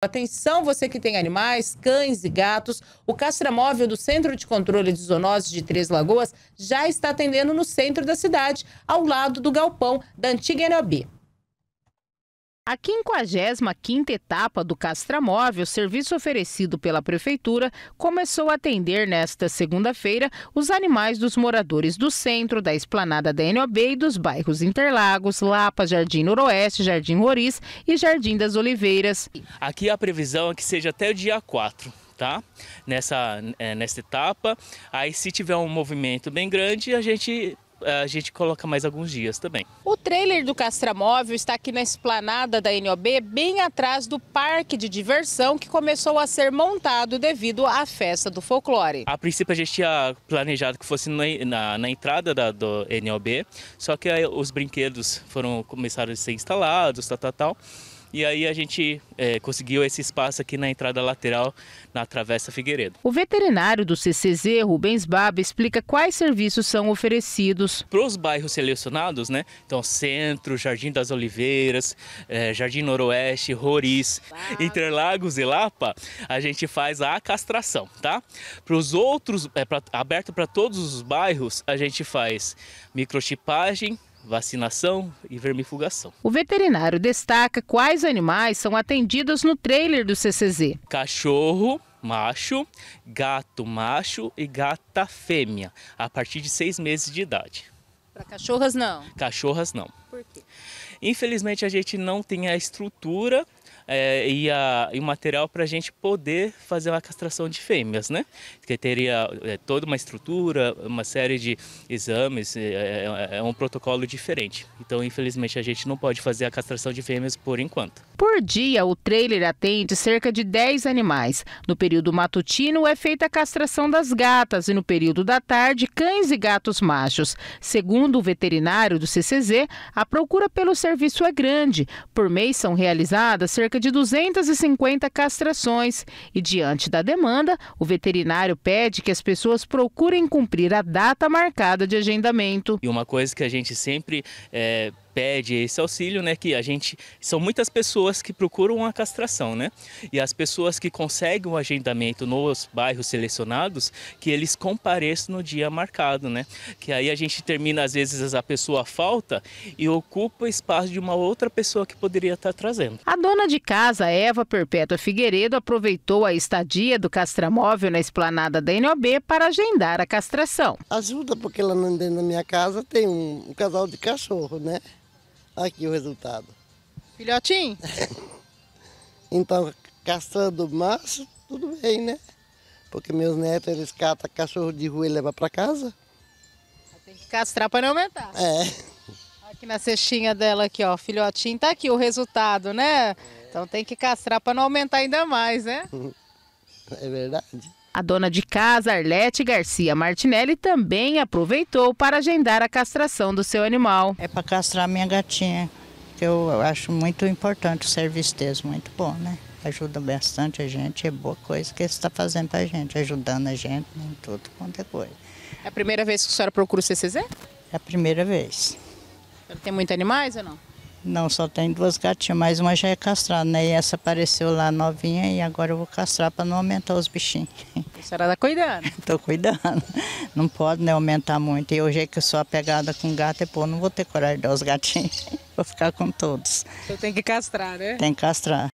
Atenção, você que tem animais, cães e gatos. O castramóvel do Centro de Controle de Zoonoses de Três Lagoas já está atendendo no centro da cidade, ao lado do galpão da antiga NOB. A 55 etapa do Castramóvel, serviço oferecido pela Prefeitura, começou a atender nesta segunda-feira os animais dos moradores do centro, da esplanada da NOB e dos bairros Interlagos, Lapa, Jardim Noroeste, Jardim Roriz e Jardim das Oliveiras. Aqui a previsão é que seja até o dia 4 tá? Nessa, é, nessa etapa. Aí se tiver um movimento bem grande, a gente a gente coloca mais alguns dias também. O trailer do Castramóvel está aqui na esplanada da NOB, bem atrás do parque de diversão que começou a ser montado devido à festa do folclore. A princípio a gente tinha planejado que fosse na, na, na entrada da, do NOB, só que aí, os brinquedos foram começaram a ser instalados, tal, tal, tal. E aí a gente é, conseguiu esse espaço aqui na entrada lateral na Travessa Figueiredo. O veterinário do CCZ, Rubens Baba, explica quais serviços são oferecidos. Para os bairros selecionados, né? Então, Centro, Jardim das Oliveiras, é, Jardim Noroeste, Roriz, Interlagos e Lapa, a gente faz a castração, tá? Para os outros, é, pra, aberto para todos os bairros, a gente faz microchipagem, vacinação e vermifugação. O veterinário destaca quais animais são atendidos no trailer do CCZ. Cachorro, macho, gato macho e gata fêmea, a partir de seis meses de idade. Para cachorras não? Cachorras não. Por quê? Infelizmente a gente não tem a estrutura é, e, a, e o material para a gente poder fazer a castração de fêmeas, né? Que teria é, toda uma estrutura, uma série de exames, é, é, é um protocolo diferente. Então, infelizmente, a gente não pode fazer a castração de fêmeas por enquanto. Por dia, o trailer atende cerca de 10 animais. No período matutino, é feita a castração das gatas e no período da tarde, cães e gatos machos. Segundo o veterinário do CCZ, a procura pelo serviço é grande. Por mês são realizadas cerca cerca de 250 castrações e, diante da demanda, o veterinário pede que as pessoas procurem cumprir a data marcada de agendamento. E uma coisa que a gente sempre é, pede esse auxílio, né? Que a gente são muitas pessoas que procuram a castração, né? E as pessoas que conseguem o agendamento nos bairros selecionados, que eles compareçam no dia marcado, né? Que aí a gente termina às vezes a pessoa falta e ocupa o espaço de uma outra pessoa que poderia estar trazendo. A dona de casa, Eva Perpétua Figueiredo, aproveitou a estadia do castramóvel na esplanada da NOB para agendar a castração. Ajuda porque lá dentro da minha casa tem um casal de cachorro, né? Aqui o resultado. Filhotinho? então, caçando macho, tudo bem, né? Porque meus netos, eles catam cachorro de rua e levam para casa. Tem que castrar para não aumentar. É. Aqui na cestinha dela aqui, ó, filhotinho, tá aqui o resultado, né? É. Então tem que castrar para não aumentar ainda mais, né? É verdade. A dona de casa, Arlete Garcia Martinelli, também aproveitou para agendar a castração do seu animal. É para castrar minha gatinha, que eu acho muito importante o serviço deles, muito bom, né? Ajuda bastante a gente, é boa coisa que você está fazendo para a gente, ajudando a gente em tudo quanto é coisa. É a primeira vez que a senhora procura o CCZ? É a primeira vez. Tem muitos animais ou não? Não, só tem duas gatinhas, mas uma já é castrada, né? E essa apareceu lá novinha e agora eu vou castrar para não aumentar os bichinhos. A então, senhora está cuidando? Estou cuidando. Não pode né, aumentar muito. E hoje é que eu sou apegada com gato, é pô, não vou ter coragem de dar os gatinhos. Vou ficar com todos. Então tem que castrar, né? Tem que castrar.